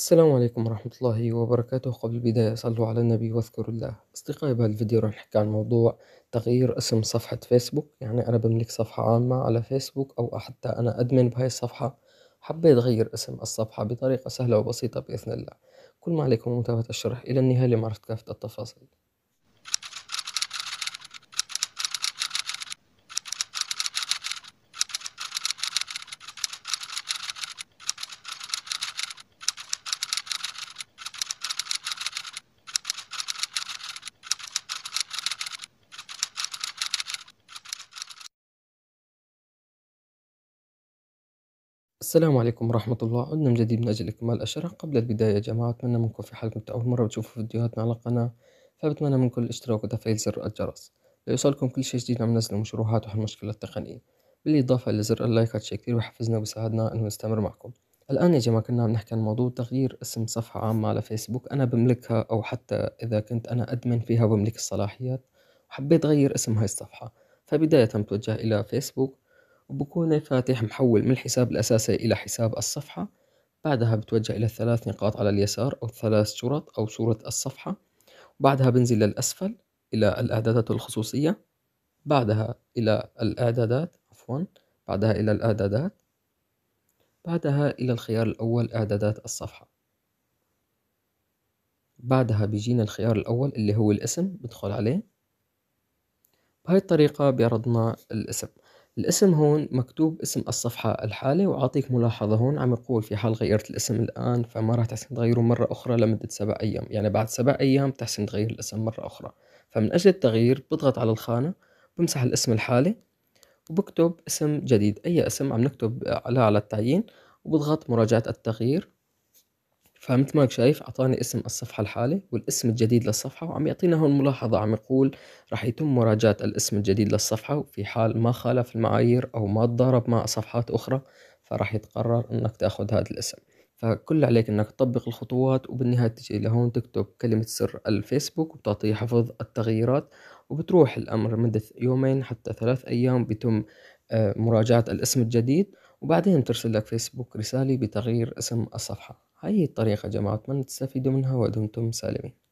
السلام عليكم ورحمة الله وبركاته قبل البداية صلوا على النبي واذكروا الله أصدقائي بهذا الفيديو راح نحكي عن موضوع تغيير اسم صفحة فيسبوك يعني أنا بملك صفحة عامة على فيسبوك أو حتى أنا أدمن بهاي الصفحة حبيت أغير اسم الصفحة بطريقة سهلة وبسيطة بإذن الله كل ما عليكم متابعة الشرح إلى النهاية لمعرفة كافة التفاصيل السلام عليكم ورحمة الله عدنا من جديد من أجل إكمال الأشرة قبل البداية يا جماعة أتمنى منكم في حلقة أول مرة بتشوفوا فيديوهاتنا على القناة فبتمنى منكم الاشتراك وتفعيل زر الجرس ليوصلكم كل شيء جديد عم ننزله مشروعات وحل مشكلات التقنية بالإضافة إلى زر اللايك هاد شيء كثير بحفزنا وبيساعدنا إنه نستمر معكم الآن يا جماعة كنا عم نحكي عن موضوع تغيير اسم صفحة عامة على فيسبوك أنا بملكها أو حتى إذا كنت أنا أدمن فيها وبملك الصلاحيات وحبيت أغير اسم هاي الصفحة فبداية بتوجه إلى فيسبوك وبكون فاتح محول من الحساب الأساسي إلى حساب الصفحة بعدها بتوجه إلى الثلاث نقاط على اليسار أو ثلاث شرط أو صورة الصفحة وبعدها بنزل للأسفل إلى الإعدادات الخصوصية بعدها إلى الإعدادات عفوا بعدها إلى الإعدادات بعدها إلى الخيار الأول إعدادات الصفحة بعدها بيجينا الخيار الأول اللي هو الاسم بدخل عليه بهاي الطريقة بيعرضنا الاسم الاسم هون مكتوب اسم الصفحة الحالي وأعطيك ملاحظة هون عم يقول في حال غيرت الاسم الآن فما راح تحسن تغيره مرة أخرى لمدة سبع أيام يعني بعد سبع أيام تحسن تغير الاسم مرة أخرى فمن أجل التغيير بضغط على الخانة بمسح الاسم الحالي وبكتب اسم جديد أي اسم عم نكتب على على التعيين وبضغط مراجعة التغيير فمثل ما شايف أعطاني اسم الصفحة الحالي والاسم الجديد للصفحة وعم يعطينا هون ملاحظة عم يقول راح يتم مراجعة الاسم الجديد للصفحة وفي حال ما خالف المعايير أو ما تضارب مع صفحات أخرى فراح يتقرر أنك تأخذ هذا الاسم فكل عليك انك تطبق الخطوات وبالنهاية تجي لهون تكتب كلمة سر الفيسبوك وبتعطيه حفظ التغييرات وبتروح الأمر مدة يومين حتى ثلاث أيام بيتم آه، مراجعة الاسم الجديد وبعدين ترسل لك فيسبوك رسالة بتغيير اسم الصفحة هاي الطريقة جماعة أتمنى تستفيدوا منها ودمتم سالمين